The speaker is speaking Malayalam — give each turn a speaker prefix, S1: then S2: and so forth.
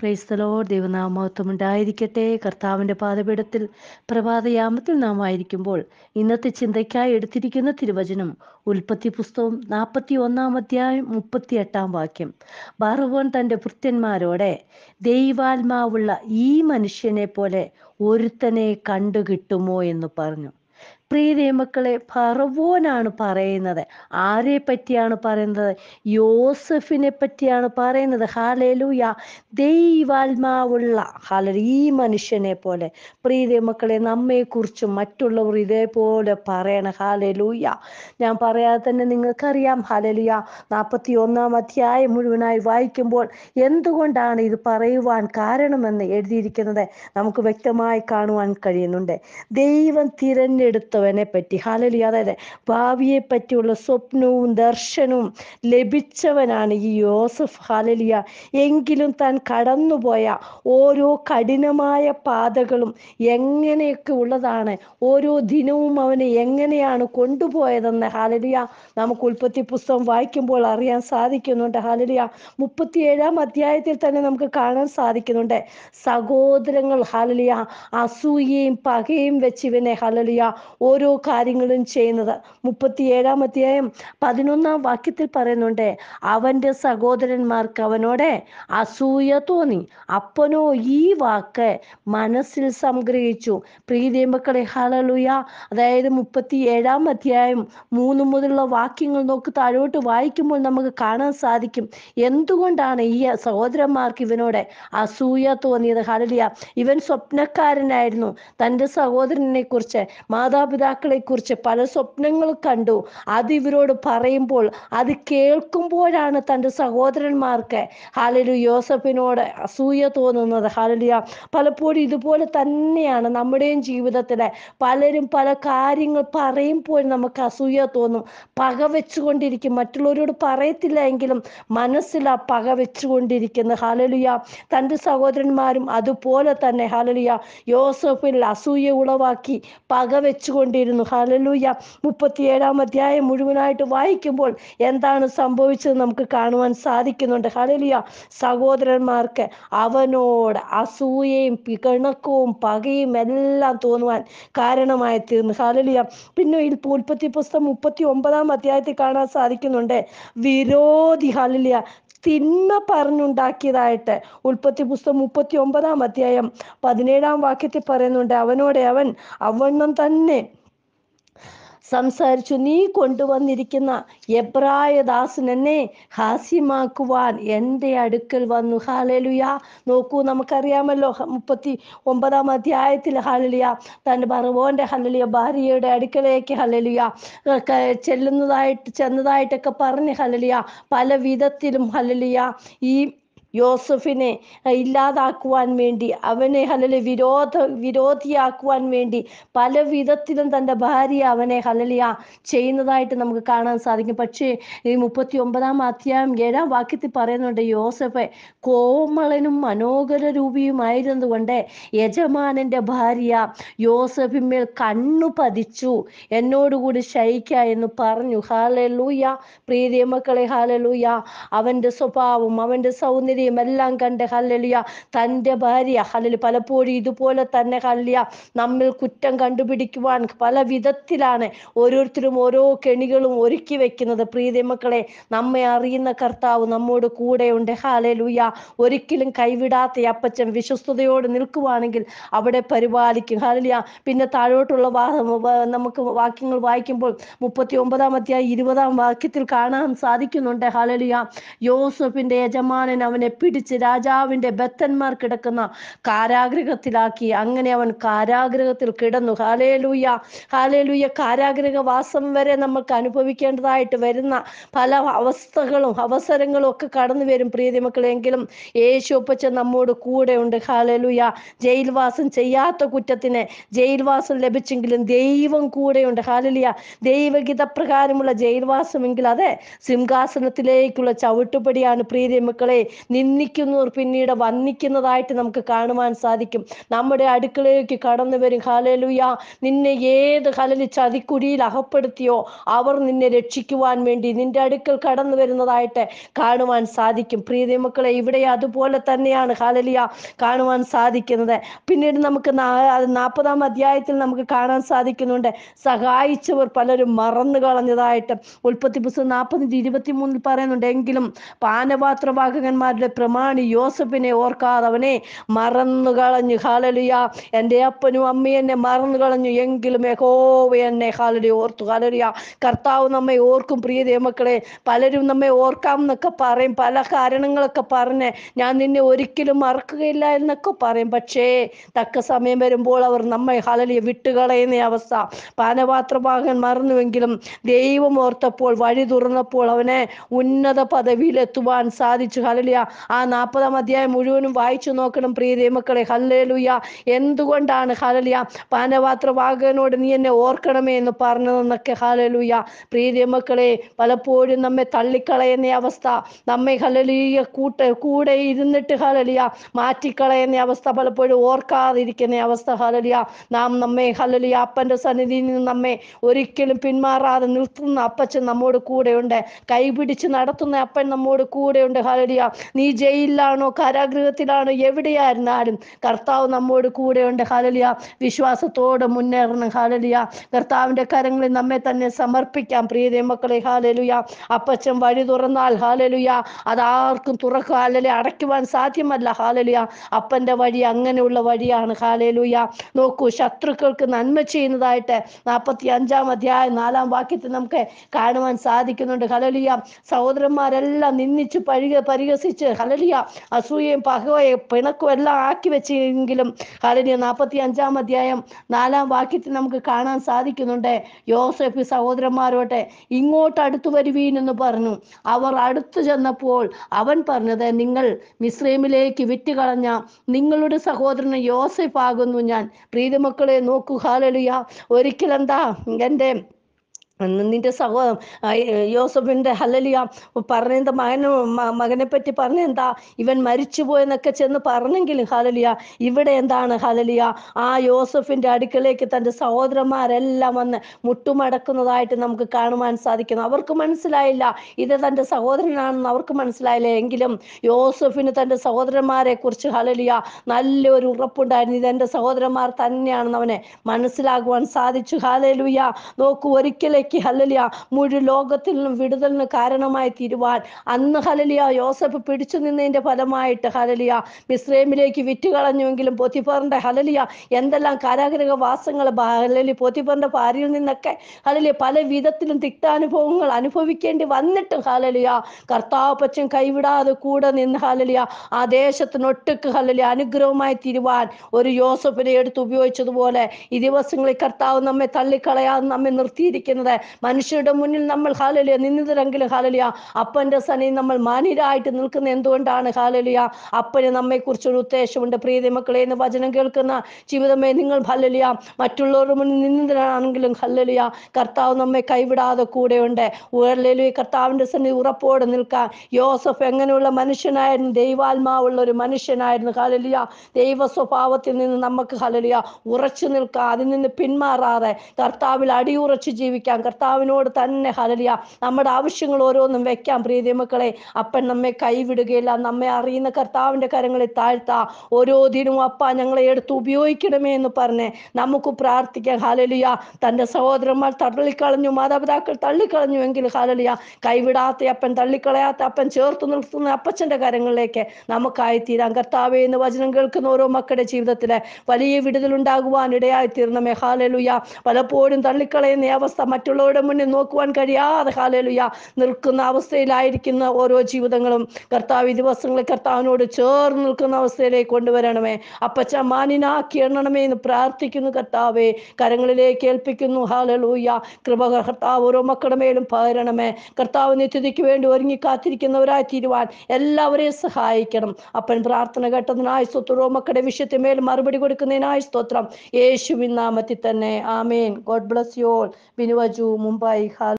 S1: ക്രൈസ്തലോ ദൈവനാമത്വം ഉണ്ടായിരിക്കട്ടെ കർത്താവിൻ്റെ പാതപീഠത്തിൽ പ്രഭാതയാമത്തിൽ നാം ആയിരിക്കുമ്പോൾ ഇന്നത്തെ ചിന്തയ്ക്കായി എടുത്തിരിക്കുന്ന തിരുവചനം ഉൽപ്പത്തി പുസ്തകം നാൽപ്പത്തി ഒന്നാം അധ്യായം മുപ്പത്തി എട്ടാം വാക്യം ബാറുവോൻ തൻ്റെ ഭൃത്യന്മാരോടെ ദൈവാത്മാവുള്ള ഈ മനുഷ്യനെ പോലെ ഒരുത്തനെ കണ്ടുകിട്ടുമോ എന്ന് പറഞ്ഞു പ്രിയ മക്കളെ ഫറവോനാണ് പറയുന്നത് ആരെ പറ്റിയാണ് പറയുന്നത് യോസഫിനെ പറ്റിയാണ് പറയുന്നത് ഹാലേലൂയ ദൈവാത്മാവുള്ള ഹാല ഈ മനുഷ്യനെ പോലെ പ്രിയ മക്കളെ കുറിച്ചും മറ്റുള്ളവർ ഇതേപോലെ പറയണ ഹാലേലൂയ ഞാൻ പറയാതെ തന്നെ നിങ്ങൾക്കറിയാം ഹാലലുയ നാൽപ്പത്തി ഒന്നാം അധ്യായം മുഴുവനായി വായിക്കുമ്പോൾ എന്തുകൊണ്ടാണ് ഇത് പറയുവാൻ കാരണമെന്ന് എഴുതിയിരിക്കുന്നത് നമുക്ക് വ്യക്തമായി കാണുവാൻ കഴിയുന്നുണ്ട് ദൈവം തിരഞ്ഞെടുത്ത ക്രിസ്തുവിനെ പറ്റി ഹാലലി അതായത് ഭാവിയെ പറ്റിയുള്ള സ്വപ്നവും ദർശനവും ലഭിച്ചവനാണ് ഈ യോസഫ് ഹാലലിയ എങ്കിലും താൻ കടന്നുപോയ ഓരോ കഠിനമായ പാതകളും എങ്ങനെയൊക്കെ ഉള്ളതാണ് ഓരോ ദിനവും അവനെ എങ്ങനെയാണ് കൊണ്ടുപോയതെന്ന് ഹാലലിയ നമുക്ക് ഉൽപ്പത്തി പുസ്തകം വായിക്കുമ്പോൾ അറിയാൻ സാധിക്കുന്നുണ്ട് ഹാലലിയ മുപ്പത്തിയേഴാം അധ്യായത്തിൽ തന്നെ നമുക്ക് കാണാൻ സാധിക്കുന്നുണ്ട് സഹോദരങ്ങൾ ഹാലലിയ അസൂയയും പകയും വെച്ച് ഇവനെ ഹാലലിയ ഓരോ കാര്യങ്ങളും ചെയ്യുന്നത് ഏഴാം അധ്യായം പതിനൊന്നാം വാക്യത്തിൽ പറയുന്നുണ്ട് അവൻ്റെ സഹോദരന്മാർക്ക് അവനോട് അസൂയ തോന്നി അപ്പനോ ഈ വാക്ക് മനസ്സിൽ സംഗ്രഹിച്ചു പ്രീതി മക്കളെ ഹളലുയ അതായത് ഏഴാം അധ്യായം മൂന്ന് മുതലുള്ള വാക്യങ്ങൾ നോക്ക് താഴോട്ട് വായിക്കുമ്പോൾ നമുക്ക് കാണാൻ സാധിക്കും എന്തുകൊണ്ടാണ് ഈ സഹോദരന്മാർക്ക് ഇവനോട് അസൂയ തോന്നിയത് ഹളലിയ ഇവൻ സ്വപ്നക്കാരനായിരുന്നു തൻ്റെ സഹോദരനെ കുറിച്ച് മാതാപിതാ മാതാപിതാക്കളെ കുറിച്ച് പല സ്വപ്നങ്ങൾ കണ്ടു അത് ഇവരോട് പറയുമ്പോൾ അത് കേൾക്കുമ്പോഴാണ് തൻ്റെ സഹോദരന്മാർക്ക് ഹാലലു യോസഫിനോട് അസൂയ തോന്നുന്നത് ഹാലലിയ പലപ്പോഴും ഇതുപോലെ തന്നെയാണ് നമ്മുടെയും ജീവിതത്തിലെ പലരും പല കാര്യങ്ങൾ പറയുമ്പോൾ നമുക്ക് അസൂയ തോന്നും പക വെച്ചുകൊണ്ടിരിക്കും മറ്റുള്ളവരോട് പറയത്തില്ല എങ്കിലും മനസ്സിൽ ആ പക വെച്ചുകൊണ്ടിരിക്കുന്നത് ഹാലലിയ തൻ്റെ സഹോദരന്മാരും അതുപോലെ തന്നെ ഹാലലിയ യോസഫിൽ അസൂയ ഉളവാക്കി പക വെച്ചുകൊണ്ട് കൊണ്ടിരുന്നു ഹാലലൂയ മുപ്പത്തിയേഴാം അധ്യായം മുഴുവനായിട്ട് വായിക്കുമ്പോൾ എന്താണ് സംഭവിച്ചത് നമുക്ക് കാണുവാൻ സാധിക്കുന്നുണ്ട് ഹാലലൂയ സഹോദരന്മാർക്ക് അവനോട് അസൂയയും പിണക്കവും പകയും എല്ലാം തോന്നുവാൻ കാരണമായി തീർന്നു ഹാലലിയ പിന്നെ ഈ ഉൽപ്പത്തി പുസ്തകം മുപ്പത്തി ഒമ്പതാം അധ്യായത്തിൽ കാണാൻ സാധിക്കുന്നുണ്ട് വിരോധി ഹാലലിയ തിന്മ പറഞ്ഞുണ്ടാക്കിയതായിട്ട് ഉൽപ്പത്തി പുസ്തകം മുപ്പത്തി ഒമ്പതാം അധ്യായം പതിനേഴാം വാക്യത്തിൽ പറയുന്നുണ്ട് അവനോട് അവൻ അവണ്ണം തന്നെ സംസാരിച്ചു നീ കൊണ്ടുവന്നിരിക്കുന്ന എബ്രായദാസൻ എന്നെ ഹാസ്യമാക്കുവാൻ എൻ്റെ അടുക്കൽ വന്നു ഹാലലുയ നോക്കൂ നമുക്കറിയാമല്ലോ മുപ്പത്തി ഒമ്പതാം അധ്യായത്തിൽ ഹാലലിയ തൻ്റെ ഭർവോൻ്റെ ഹലലിയ ഭാര്യയുടെ അടുക്കളയൊക്കെ ഹലലിയ ചെല്ലുന്നതായിട്ട് ചെന്നതായിട്ടൊക്കെ പറഞ്ഞ് ഹലലിയ പല വിധത്തിലും ഹലലിയ ഈ യോസഫിനെ ഇല്ലാതാക്കുവാൻ വേണ്ടി അവനെ ഹലലി വിരോധ വിരോധിയാക്കുവാൻ വേണ്ടി പല വിധത്തിലും തൻ്റെ ഭാര്യ അവനെ ഹലലിയ ചെയ്യുന്നതായിട്ട് നമുക്ക് കാണാൻ സാധിക്കും പക്ഷേ ഈ മുപ്പത്തി ഒമ്പതാം അധ്യായം ഏഴാം വാക്യത്തിൽ പറയുന്നുണ്ട് യോസഫെ കോമളനും മനോഹര രൂപിയുമായിരുന്നതുകൊണ്ട് യജമാനൻ്റെ ഭാര്യ യോസഫിന്മേൽ കണ്ണു പതിച്ചു എന്നോടുകൂടി ശയിക്ക എന്ന് പറഞ്ഞു ഹാലലൂയ പ്രീതിയ മക്കളെ ഹാലലൂയ അവൻ്റെ സ്വഭാവം അവൻ്റെ സൗന്ദര്യം ഭാര്യയും എല്ലാം കണ്ട് ഹല്ലലിയ തൻ്റെ ഭാര്യ ഹല്ലൽ പലപ്പോഴും ഇതുപോലെ തന്നെ ഹല്ലിയ നമ്മിൽ കുറ്റം കണ്ടുപിടിക്കുവാൻ പല വിധത്തിലാണ് ഓരോരുത്തരും ഓരോ കെണികളും ഒരുക്കി വെക്കുന്നത് പ്രീതി മക്കളെ നമ്മെ അറിയുന്ന കർത്താവ് നമ്മോട് കൂടെയുണ്ട് ഹാലലുയ ഒരിക്കലും കൈവിടാത്ത അപ്പച്ചൻ വിശ്വസ്തയോട് നിൽക്കുവാണെങ്കിൽ അവിടെ പരിപാലിക്കും ഹാലലിയ പിന്നെ താഴോട്ടുള്ള നമുക്ക് വാക്യങ്ങൾ വായിക്കുമ്പോൾ മുപ്പത്തി ഒമ്പതാം അധ്യായം ഇരുപതാം വാക്യത്തിൽ കാണാൻ സാധിക്കുന്നുണ്ട് ഹാലലിയ യോസഫിന്റെ യജമാനൻ അവനെ പിടിച്ച് രാജാവിന്റെ ബത്തന്മാർ കിടക്കുന്ന കാരാഗ്രഹത്തിലാക്കി അങ്ങനെ അവൻ കാരാഗ്രഹത്തിൽ കിടന്നു ഹാലേലൂയ ഹാലേലൂയ വാസം വരെ നമുക്ക് അനുഭവിക്കേണ്ടതായിട്ട് വരുന്ന പല അവസ്ഥകളും അവസരങ്ങളും ഒക്കെ കടന്നു വരും പ്രീതി മക്കളെങ്കിലും യേശു ഒപ്പച്ച നമ്മോട് കൂടെ ഉണ്ട് ഹാലലുയ ജയിൽവാസം ചെയ്യാത്ത കുറ്റത്തിന് ജയിൽവാസം ലഭിച്ചെങ്കിലും ദൈവം കൂടെയുണ്ട് ഹാലലിയ ദൈവഗീത പ്രകാരമുള്ള ജയിൽവാസമെങ്കിൽ അതെ സിംഹാസനത്തിലേക്കുള്ള ചവിട്ടുപടിയാണ് പ്രീതി മക്കളെ നി നിന്ദിക്കുന്നവർ പിന്നീട് വന്നിക്കുന്നതായിട്ട് നമുക്ക് കാണുവാൻ സാധിക്കും നമ്മുടെ അടുക്കളയിലേക്ക് കടന്നു വരും ഹലലുയ നിന്നെ ഏത് ഹലലി ചതിക്കുഴിയിൽ അകപ്പെടുത്തിയോ അവർ നിന്നെ രക്ഷിക്കുവാൻ വേണ്ടി നിന്റെ അടുക്കൽ കടന്നു വരുന്നതായിട്ട് കാണുവാൻ സാധിക്കും പ്രീതി മക്കളെ ഇവിടെ അതുപോലെ തന്നെയാണ് ഹലലിയ കാണുവാൻ സാധിക്കുന്നത് പിന്നീട് നമുക്ക് നാൽപ്പതാം അധ്യായത്തിൽ നമുക്ക് കാണാൻ സാധിക്കുന്നുണ്ട് സഹായിച്ചവർ പലരും മറന്നു കളഞ്ഞതായിട്ട് ഉൽപ്പത്തി പുസ്തകം നാൽപ്പതിൻ്റെ ഇരുപത്തി മൂന്നിൽ പറയുന്നുണ്ട് എങ്കിലും പാനപാത്രവാഹകന്മാരുടെ പ്രമാണി യോസഫിനെ ഓർക്കാതെ അവനെ മറന്നു കളഞ്ഞു ഹാലലിയ എൻ്റെ അപ്പനും അമ്മയും എന്നെ മറന്നു കളഞ്ഞു എങ്കിലും യഹോവ എന്നെ ഹാലലി ഓർത്തു ഹാലലിയ കർത്താവ് നമ്മെ ഓർക്കും പ്രിയ ദൈവമക്കളെ പലരും നമ്മെ ഓർക്കാം എന്നൊക്കെ പറയും പല കാരണങ്ങളൊക്കെ പറഞ്ഞ് ഞാൻ നിന്നെ ഒരിക്കലും മറക്കുകയില്ല എന്നൊക്കെ പറയും പക്ഷേ തക്ക സമയം വരുമ്പോൾ അവർ നമ്മെ ഹാലലിയെ വിട്ടുകളയുന്ന അവസ്ഥ പാനപാത്രഭാഗൻ മറന്നുവെങ്കിലും ദൈവം ഓർത്തപ്പോൾ വഴി തുറന്നപ്പോൾ അവനെ ഉന്നത പദവിയിലെത്തുവാൻ സാധിച്ചു ഹാലലിയ ആ നാൽപ്പതാം അധ്യായം മുഴുവനും വായിച്ചു നോക്കണം പ്രിയ ദൈവമക്കളെ ഹല്ലേലുയ എന്തുകൊണ്ടാണ് ഹലലിയ പാനപാത്രവാഹകനോട് നീ എന്നെ ഓർക്കണമേ എന്ന് പറഞ്ഞതെന്നൊക്കെ ഹലലുയ പ്രിയ ദൈവമക്കളെ പലപ്പോഴും നമ്മെ തള്ളിക്കളയുന്ന അവസ്ഥ നമ്മെ ഹലലിയ കൂട്ട കൂടെ ഇരുന്നിട്ട് ഹലലിയ മാറ്റിക്കളയുന്ന അവസ്ഥ പലപ്പോഴും ഓർക്കാതിരിക്കുന്ന അവസ്ഥ ഹലലിയ നാം നമ്മെ ഹലലിയ അപ്പൻ്റെ സന്നിധിയിൽ നിന്ന് നമ്മെ ഒരിക്കലും പിന്മാറാതെ നിർത്തുന്ന അപ്പച്ചൻ നമ്മോട് കൂടെയുണ്ട് കൈപിടിച്ച് നടത്തുന്ന അപ്പൻ നമ്മോട് കൂടെയുണ്ട് ഹലലിയ നീ ജയിലിലാണോ കാരാഗ്രഹത്തിലാണോ എവിടെയായിരുന്നാലും കർത്താവ് നമ്മോട് കൂടെയുണ്ട് ഹാലലിയ വിശ്വാസത്തോടെ മുന്നേറണം ഹാലലിയ കർത്താവിന്റെ കരങ്ങളിൽ നമ്മെ തന്നെ സമർപ്പിക്കാം പ്രീതി മക്കളെ ഹാലലുയ അപ്പച്ചൻ വഴി തുറന്നാൽ ഹാലലുയ അതാർക്കും തുറക്കുക അല്ലെ അടയ്ക്കുവാൻ സാധ്യമല്ല ഹാലലുയ അപ്പന്റെ വഴി അങ്ങനെയുള്ള വഴിയാണ് ഹാലലുയ നോക്കൂ ശത്രുക്കൾക്ക് നന്മ ചെയ്യുന്നതായിട്ട് നാൽപ്പത്തി അഞ്ചാം അധ്യായം നാലാം വാക്യത്തിൽ നമുക്ക് കാണുവാൻ സാധിക്കുന്നുണ്ട് ഹാലലുയ സഹോദരന്മാരെല്ലാം നിന്ദിച്ച് പഴിക പരിഹസിച്ച് ഹലലിയ അസൂയയും പകവയെ പിണക്കും എല്ലാം ആക്കി വെച്ചെങ്കിലും ഹലലിയ നാൽപ്പത്തി അഞ്ചാം അധ്യായം നാലാം വാക്യത്തിൽ നമുക്ക് കാണാൻ സാധിക്കുന്നുണ്ട് യോസഫ് സഹോദരന്മാരോട്ടെ ഇങ്ങോട്ട് അടുത്തു വരുവീൻ എന്ന് പറഞ്ഞു അവർ അടുത്തു ചെന്നപ്പോൾ അവൻ പറഞ്ഞത് നിങ്ങൾ വിറ്റ് കളഞ്ഞ നിങ്ങളുടെ സഹോദരന് യോസഫ് ആകുന്നു ഞാൻ പ്രീതിമക്കളെ നോക്കൂ ഹാലലിയ ഒരിക്കലെന്താ എൻ്റെ നിന്റെ സഹോ യോസഫിന്റെ ഹലലിയ പറഞ്ഞെന്താ മകന് മകനെ പറ്റി എന്താ ഇവൻ മരിച്ചു പോയെന്നൊക്കെ ചെന്ന് പറഞ്ഞെങ്കിലും ഹലലിയ ഇവിടെ എന്താണ് ഹലലിയ ആ യോസഫിന്റെ അടുക്കളേക്ക് തൻ്റെ സഹോദരന്മാരെല്ലാം വന്ന് മുട്ടുമടക്കുന്നതായിട്ട് നമുക്ക് കാണുവാൻ സാധിക്കുന്നു അവർക്ക് മനസ്സിലായില്ല ഇത് തൻ്റെ സഹോദരനാണെന്ന് അവർക്ക് മനസ്സിലായില്ല എങ്കിലും യോസഫിന് തൻ്റെ സഹോദരന്മാരെ കുറിച്ച് ഹലലിയ നല്ലൊരു ഉറപ്പുണ്ടായിരുന്നു ഇത് എൻ്റെ സഹോദരന്മാർ തന്നെയാണെന്ന് അവനെ മനസ്സിലാകുവാൻ സാധിച്ചു ഹാലലുയ നോക്കൂ ഒരിക്കലേ ഇടയ്ക്ക് ഹലലിയ മുഴു ലോകത്തിൽ നിന്നും വിടുതലിന് കാരണമായി തീരുവാൻ അന്ന് ഹലലിയ യോസഫ് പിടിച്ചു നിന്നതിന്റെ ഫലമായിട്ട് ഹലലിയ മിസ്രൈമിലേക്ക് വിറ്റുകളഞ്ഞുവെങ്കിലും പൊത്തിപ്പറിൻ്റെ ഹലലിയ എന്തെല്ലാം കാരാഗ്രഹ വാസങ്ങൾ ഹലലി പൊത്തിപ്പറിൻ്റെ ഭാര്യയിൽ നിന്നൊക്കെ ഹലലിയ പല വിധത്തിലും തിക്താനുഭവങ്ങൾ അനുഭവിക്കേണ്ടി വന്നിട്ടും ഹലലിയ കർത്താവ് പച്ചൻ കൈവിടാതെ കൂടെ നിന്ന് ഹലലിയ ആ ദേശത്തിനൊട്ടുക്ക് ഹലലിയ അനുഗ്രഹമായി തീരുവാൻ ഒരു യോസഫിനെ എടുത്ത് ഉപയോഗിച്ചതുപോലെ ഈ ദിവസങ്ങളിൽ കർത്താവ് നമ്മെ തള്ളിക്കളയാതെ നമ്മെ നിർത്തിയിരിക്കുന്നത് മനുഷ്യരുടെ മുന്നിൽ നമ്മൾ ഹാലലിയ നിന്നിതരെങ്കിലും ഹാലലിയ അപ്പൻ്റെ സനി നമ്മൾ മാന്യരായിട്ട് നിൽക്കുന്ന എന്തുകൊണ്ടാണ് ഹാലലിയ അപ്പന് നമ്മെക്കുറിച്ചൊരു ഉദ്ദേശമുണ്ട് പ്രീതി മക്കളെ എന്ന് വചനം കേൾക്കുന്ന ജീവിതമേ നിങ്ങൾ ഹല്ലലിയ മറ്റുള്ളവരുടെ മുന്നിൽ നിന്നിതരാണെങ്കിലും ഹല്ലലിയ കർത്താവ് നമ്മെ കൈവിടാതെ കൂടെയുണ്ട് ഉയർലലി കർത്താവിൻ്റെ സന്നിധി ഉറപ്പോടെ നിൽക്കാൻ യോസഫ് എങ്ങനെയുള്ള മനുഷ്യനായിരുന്നു ദൈവാത്മാവുള്ള ഒരു മനുഷ്യനായിരുന്നു ഹലലിയ ദൈവ സ്വഭാവത്തിൽ നിന്ന് നമുക്ക് ഹലലിയ ഉറച്ചു നിൽക്കാം അതിൽ നിന്ന് പിന്മാറാതെ കർത്താവിൽ അടിയുറച്ച് ജീവിക്കാൻ കർത്താവിനോട് തന്നെ ഹലലിയ നമ്മുടെ ആവശ്യങ്ങൾ ഓരോന്നും വെക്കാം പ്രീതി മക്കളെ അപ്പൻ നമ്മെ കൈവിടുകയില്ല നമ്മെ അറിയുന്ന കർത്താവിൻ്റെ കരങ്ങളിൽ താഴ്ത്താ ഓരോ ദിനവും അപ്പ ഞങ്ങളെ എടുത്ത് ഉപയോഗിക്കണമേ എന്ന് പറഞ്ഞ് നമുക്ക് പ്രാർത്ഥിക്കാം ഹലലിയ തൻ്റെ സഹോദരന്മാർ തള്ളിക്കളഞ്ഞു മാതാപിതാക്കൾ തള്ളിക്കളഞ്ഞു എങ്കിൽ ഹലലിയ കൈവിടാത്ത അപ്പൻ തള്ളിക്കളയാത്ത അപ്പൻ ചേർത്ത് നിർത്തുന്ന അപ്പച്ചൻ്റെ കരങ്ങളിലേക്ക് നമുക്കായി തീരാം കർത്താവെ എന്ന് വചനം കേൾക്കുന്ന ഓരോ മക്കളുടെ ജീവിതത്തിലെ വലിയ വിടുതലുണ്ടാകുവാൻ ഇടയായി തീർന്നമേ ഹാലലുയ പലപ്പോഴും തള്ളിക്കളയുന്ന അവസ്ഥ മറ്റു മറ്റുള്ളവരുടെ മുന്നിൽ നോക്കുവാൻ കഴിയാതെ ഹാലലുയ നിൽക്കുന്ന അവസ്ഥയിലായിരിക്കുന്ന ഓരോ ജീവിതങ്ങളും കർത്താവ് ഈ ദിവസങ്ങളിൽ കർത്താവിനോട് ചേർന്ന് നിൽക്കുന്ന അവസ്ഥയിലേക്ക് കൊണ്ടുവരണമേ അപ്പച്ച മാനിനാക്കി എണ്ണണമേ എന്ന് പ്രാർത്ഥിക്കുന്നു കർത്താവെ കരങ്ങളിലേക്ക് ഏൽപ്പിക്കുന്നു ഹാലലൂയ കൃപ കർത്താവ് ഓരോ മക്കളുടെ മേലും പകരണമേ കർത്താവ് നിത്യതയ്ക്ക് വേണ്ടി ഒരുങ്ങി കാത്തിരിക്കുന്നവരായി തീരുവാൻ എല്ലാവരെയും സഹായിക്കണം അപ്പൻ പ്രാർത്ഥന കേട്ടതിനായി സ്തോത്രോ മക്കളുടെ വിഷയത്തിന്മേൽ മറുപടി കൊടുക്കുന്നതിനായി സ്തോത്രം യേശുവിൻ നാമത്തിൽ തന്നെ ആമേൻ ഗോഡ് ബ്ലസ് യു ഓൾ ബിനുവ जो मुंबई खाल